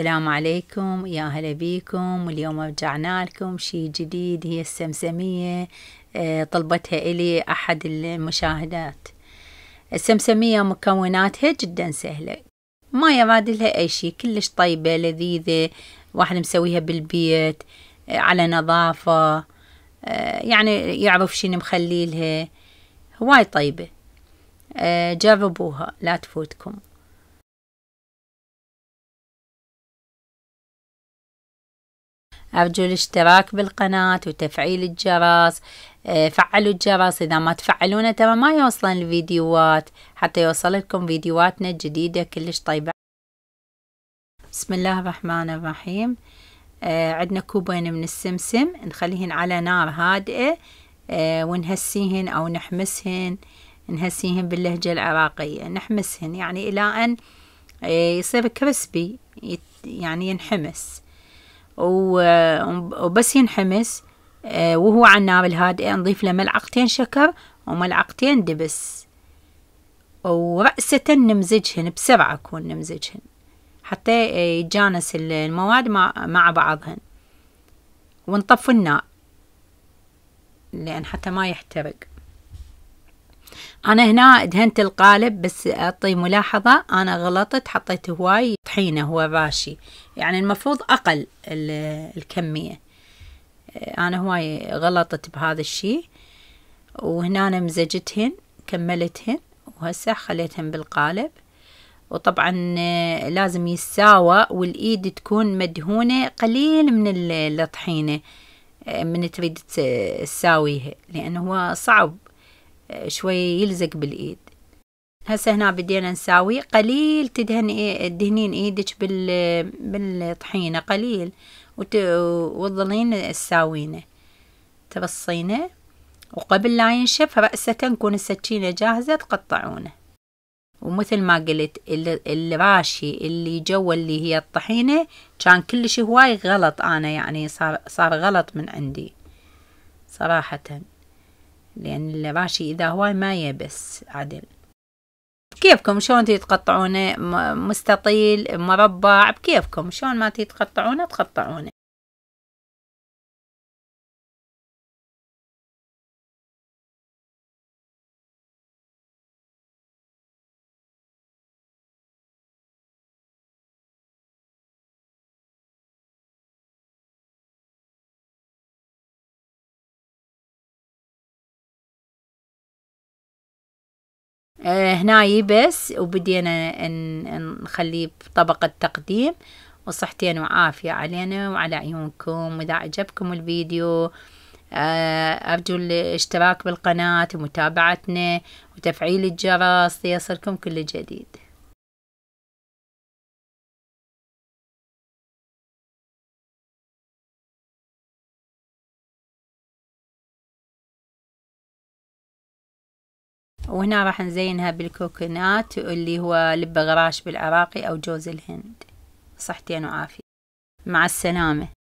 السلام عليكم يا هلا بيكم واليوم رجعنا لكم شي جديد هي السمسمية آه، طلبتها إلي أحد المشاهدات السمسمية مكوناتها جدا سهلة ما يراد لها أي شي كلش طيبة لذيذة واحد مسويها بالبيت آه، على نظافة آه، يعني يعرف شنو مخليلها هواي طيبة جربوها لا تفوتكم أرجو الاشتراك بالقناة وتفعيل الجرس آه، فعلوا الجرس إذا ما تفعلونه ترى ما يوصلن الفيديوهات حتى يوصل لكم فيديوهاتنا الجديدة كلش طيبة بسم الله الرحمن الرحيم آه عندنا كوبين من السمسم نخليهن على نار هادئة آه ونهسيهن أو نحمسهن نهسيهن باللهجة العراقية نحمسهن يعني إلى أن آه، يصير كرسبي يعني ينحمس وبس ينحمس آه، وهو على النار الهادئة نضيف له ملعقتين شكر وملعقتين دبس ورأسة نمزجهن بسرعة كون نمزجهن حتى يتجانس المواد مع بعضهن ونطفي النار لأن حتى ما يحترق انا هنا دهنت القالب بس اعطي ملاحظة انا غلطت حطيت هواي طحينة هو باشي يعني المفروض اقل الكمية انا هواي غلطت بهذا الشي وهنا أنا مزجتهن كملتهن وهسه خليتهن بالقالب وطبعا آه، لازم يتساوى والايد تكون مدهونة قليل من الطحينة آه، من تريد تساويها لانه هو صعب شوي يلزق بالإيد هسه هنا بدينا نساوي قليل تدهن تدهنين ايدك بال بالطحينه قليل وت... وتظلين تساوينه تبصينه وقبل لا ينشف رأسة تكون السكينة جاهزة تقطعونه ومثل ما قلت الراشي اللي جوا اللي هي الطحينة كان كلش هواي غلط أنا يعني صار, صار غلط من عندي صراحةً لأن اللباشي إذا هواي ما يبس عدل بكيفكم شلون تتقطعونه مستطيل مربع بكيفكم شلون ما تتقطعونه تقطعونه آه، هناي بس وبدينا نخليه بطبقة تقديم وصحتين وعافية علينا وعلى عيونكم وإذا عجبكم الفيديو آه، أرجو الاشتراك بالقناة ومتابعتنا وتفعيل الجرس ليصلكم كل جديد وهنا راح نزينها بالكوكونات اللي هو لب غراش بالعراقي أو جوز الهند صحتين وعافية مع السلامة